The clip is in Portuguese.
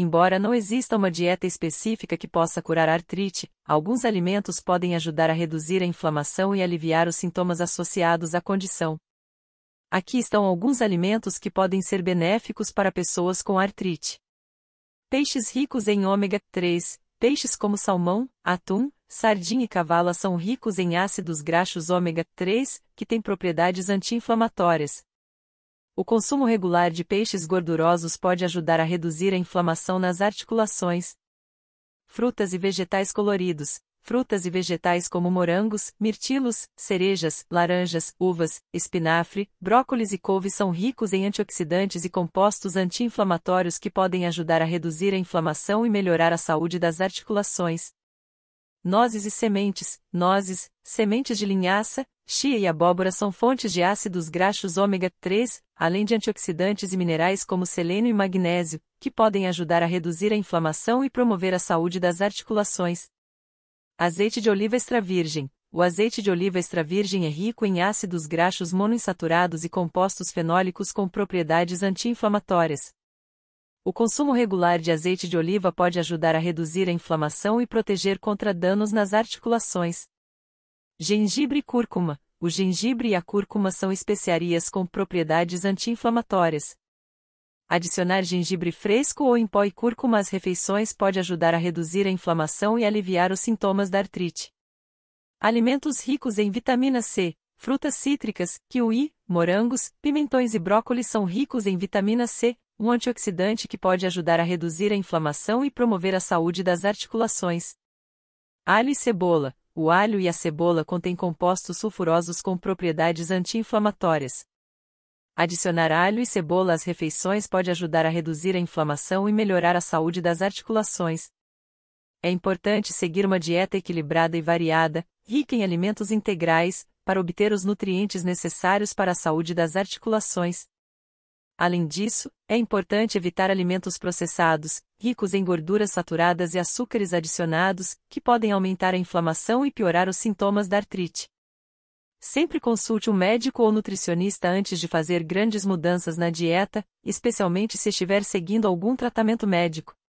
Embora não exista uma dieta específica que possa curar a artrite, alguns alimentos podem ajudar a reduzir a inflamação e aliviar os sintomas associados à condição. Aqui estão alguns alimentos que podem ser benéficos para pessoas com artrite. Peixes ricos em ômega 3, peixes como salmão, atum, sardinha e cavala são ricos em ácidos graxos ômega 3, que têm propriedades anti-inflamatórias, o consumo regular de peixes gordurosos pode ajudar a reduzir a inflamação nas articulações. Frutas e vegetais coloridos. Frutas e vegetais como morangos, mirtilos, cerejas, laranjas, uvas, espinafre, brócolis e couve são ricos em antioxidantes e compostos anti-inflamatórios que podem ajudar a reduzir a inflamação e melhorar a saúde das articulações nozes e sementes, nozes, sementes de linhaça, Chia e abóbora são fontes de ácidos graxos ômega 3, além de antioxidantes e minerais como selênio e magnésio, que podem ajudar a reduzir a inflamação e promover a saúde das articulações. Azeite de oliva extra virgem. O azeite de oliva extra virgem é rico em ácidos graxos monoinsaturados e compostos fenólicos com propriedades anti-inflamatórias. O consumo regular de azeite de oliva pode ajudar a reduzir a inflamação e proteger contra danos nas articulações. Gengibre e cúrcuma. O gengibre e a cúrcuma são especiarias com propriedades anti-inflamatórias. Adicionar gengibre fresco ou em pó e cúrcuma às refeições pode ajudar a reduzir a inflamação e aliviar os sintomas da artrite. Alimentos ricos em vitamina C, frutas cítricas, kiwi, morangos, pimentões e brócolis são ricos em vitamina C, um antioxidante que pode ajudar a reduzir a inflamação e promover a saúde das articulações. Alho e cebola. O alho e a cebola contêm compostos sulfurosos com propriedades anti-inflamatórias. Adicionar alho e cebola às refeições pode ajudar a reduzir a inflamação e melhorar a saúde das articulações. É importante seguir uma dieta equilibrada e variada, rica em alimentos integrais, para obter os nutrientes necessários para a saúde das articulações. Além disso, é importante evitar alimentos processados, ricos em gorduras saturadas e açúcares adicionados, que podem aumentar a inflamação e piorar os sintomas da artrite. Sempre consulte um médico ou nutricionista antes de fazer grandes mudanças na dieta, especialmente se estiver seguindo algum tratamento médico.